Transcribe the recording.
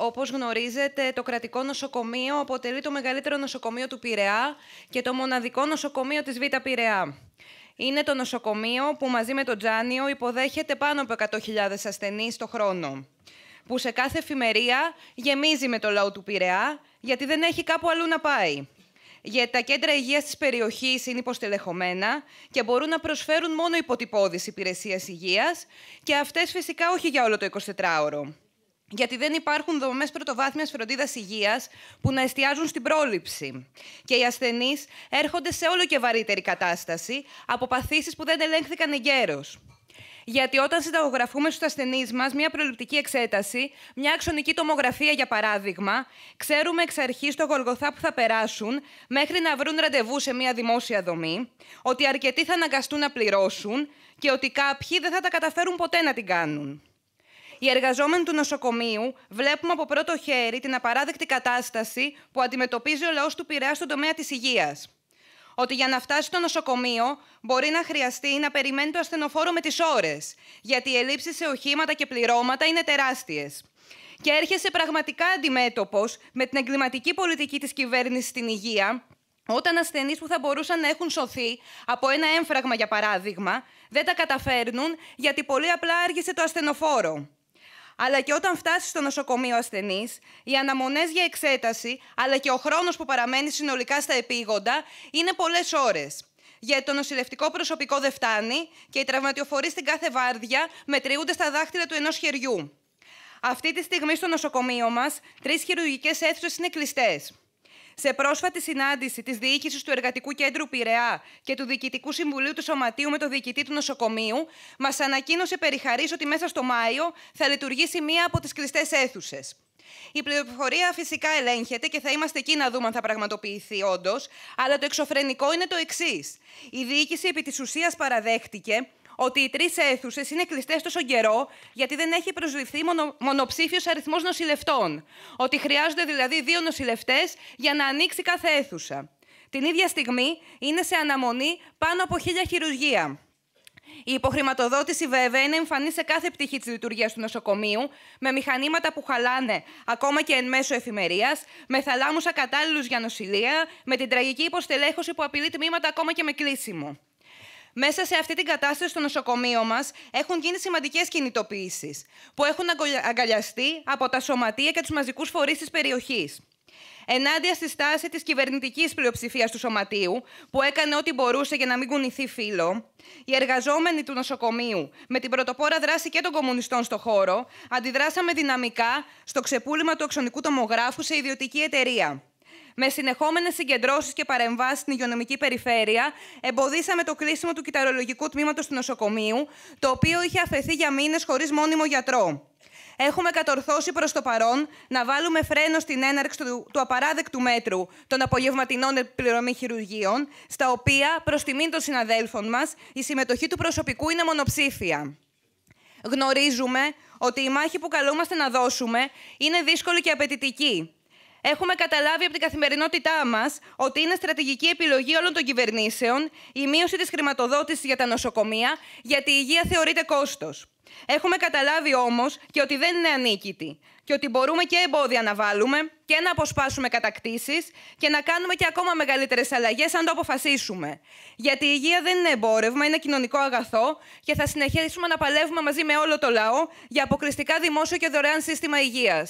Όπως γνωρίζετε, το κρατικό νοσοκομείο αποτελεί το μεγαλύτερο νοσοκομείο του Πειραιά και το μοναδικό νοσοκομείο της Β' Πειραιά. Είναι το νοσοκομείο που μαζί με το Τζάνιο υποδέχεται πάνω από 100.000 ασθενείς το χρόνο. Που σε κάθε εφημερία γεμίζει με το λαό του Πειραιά, γιατί δεν έχει κάπου αλλού να πάει. Γιατί τα κέντρα υγείας της περιοχής είναι υποστελεχωμένα και μπορούν να προσφέρουν μόνο υποτυπώδεις υπηρεσίες υγείας και αυτές φυσικά όχι για όλο το 24ωρο γιατί δεν υπάρχουν δομές πρωτοβάθμιας φροντίδας υγείας που να εστιάζουν στην πρόληψη. Και οι ασθενείς έρχονται σε όλο και βαρύτερη κατάσταση από παθήσεις που δεν ελέγχθηκαν εγκαίρως. Γιατί όταν συνταγογραφούμε στους ασθενείς μας μια προληπτική εξέταση, μια αξονική τομογραφία για παράδειγμα, ξέρουμε εξ αρχής το γολγοθά που θα περάσουν μέχρι να βρουν ραντεβού σε μια δημόσια δομή, ότι αρκετοί θα αναγκαστούν να πληρώσουν και ότι κάποιοι δεν θα τα καταφέρουν ποτέ να την κάνουν. Οι εργαζόμενοι του νοσοκομείου βλέπουμε από πρώτο χέρι την απαράδεκτη κατάσταση που αντιμετωπίζει ο λαός του Πειραιά στον τομέα της υγείας. Ότι για να φτάσει στο νοσοκομείο μπορεί να χρειαστεί να περιμένει το ασθενοφόρο με τις ώρες, γιατί οι ελλείψεις σε οχήματα και πληρώματα είναι τεράστιες. Και έρχεσαι πραγματικά αντιμέτωπος με την εγκληματική πολιτική της κυβέρνησης στην υγεία, όταν ασθενείς που θα μπορούσαν να έχουν σωθεί από ένα έμφραγμα, για παράδειγμα, δεν τα καταφέρνουν γιατί πολύ απλά άργησε το ασθενοφόρο αλλά και όταν φτάσεις στο νοσοκομείο ασθενή, οι αναμονές για εξέταση, αλλά και ο χρόνος που παραμένει συνολικά στα επίγοντα είναι πολλές ώρες. Για το νοσηλευτικό προσωπικό δεν φτάνει και οι τραυματιοφορείς στην κάθε βάρδια μετριούνται στα δάχτυλα του ενός χεριού. Αυτή τη στιγμή στο νοσοκομείο μας, τρεις χειρουργικές αίθουσες είναι κλειστές. Σε πρόσφατη συνάντηση της διοίκησης του Εργατικού Κέντρου Πειραιά και του Διοικητικού Συμβουλίου του Σωματείου με το διοικητή του νοσοκομείου, μας ανακοίνωσε περιχαρής ότι μέσα στο Μάιο θα λειτουργήσει μία από τις κλειστές αίθουσες. Η πληροφορία φυσικά ελέγχεται και θα είμαστε εκεί να δούμε αν θα πραγματοποιηθεί όντως, αλλά το εξωφρενικό είναι το εξής. Η διοίκηση επί της ουσίας παραδέχτηκε ότι οι τρεις αίθουσες είναι κλειστές τόσο καιρό, γιατί δεν έχει προσβληθεί μονο, μονοψήφιος αριθμός νοσηλευτών. Ότι χρειάζονται δηλαδή δύο νοσηλευτές για να ανοίξει κάθε αίθουσα. Την ίδια στιγμή είναι σε αναμονή πάνω από χίλια χειρουργία. Η υποχρηματοδότηση, βέβαια, είναι εμφανής σε κάθε πτυχή της λειτουργίας του νοσοκομείου, με μηχανήματα που χαλάνε ακόμα και εν μέσω εφημερίας, με θαλάμου ακατάλληλου για νοσηλεία, με την τραγική υποστελέχωση που απειλεί τμήματα ακόμα και με κλείσιμο. Μέσα σε αυτή την κατάσταση στο νοσοκομείο μας έχουν γίνει σημαντικές κινητοποιήσεις που έχουν αγκαλιαστεί από τα σωματεία και τους μαζικούς φορείς της περιοχής. Ενάντια στη στάση της κυβερνητικής πλειοψηφίας του σωματείου, που έκανε ό,τι μπορούσε για να μην κουνηθεί φίλο, οι εργαζόμενοι του νοσοκομείου, με την πρωτοπόρα δράση και των κομμουνιστών στο χώρο, αντιδράσαμε δυναμικά στο ξεπούλημα του εξονικού τομογράφου σε ιδιωτική εταιρεία με συνεχόμενες συγκεντρώσεις και παρεμβάσεις στην υγειονομική περιφέρεια, εμποδίσαμε το κλείσιμο του κυταρολογικού τμήματος του νοσοκομείου, το οποίο είχε αφαιθεί για μήνες χωρίς μόνιμο γιατρό. Έχουμε κατορθώσει προς το παρόν να βάλουμε φρένο στην έναρξη του, του απαράδεκτου μέτρου των απογευματινών επιπληρωμή χειρουργείων, στα οποία, προς τιμήν των συναδέλφων μας, η συμμετοχή του προσωπικού είναι μονοψήφια. Γνωρίζουμε ότι η μάχη που καλούμαστε να δώσουμε είναι δύσκολη και απαιτητική. Έχουμε καταλάβει από την καθημερινότητά μας ότι είναι στρατηγική επιλογή όλων των κυβερνήσεων η μείωση της χρηματοδότησης για τα νοσοκομεία, γιατί η υγεία θεωρείται κόστος. Έχουμε καταλάβει όμως και ότι δεν είναι ανίκητη και ότι μπορούμε και εμπόδια να βάλουμε και να αποσπάσουμε κατακτήσεις και να κάνουμε και ακόμα μεγαλύτερες αλλαγές αν το αποφασίσουμε. Γιατί η υγεία δεν είναι εμπόρευμα, είναι κοινωνικό αγαθό και θα συνεχίσουμε να παλεύουμε μαζί με όλο το λαό για αποκριστικά δημόσιο και δωρεάν σύστημα υγείας.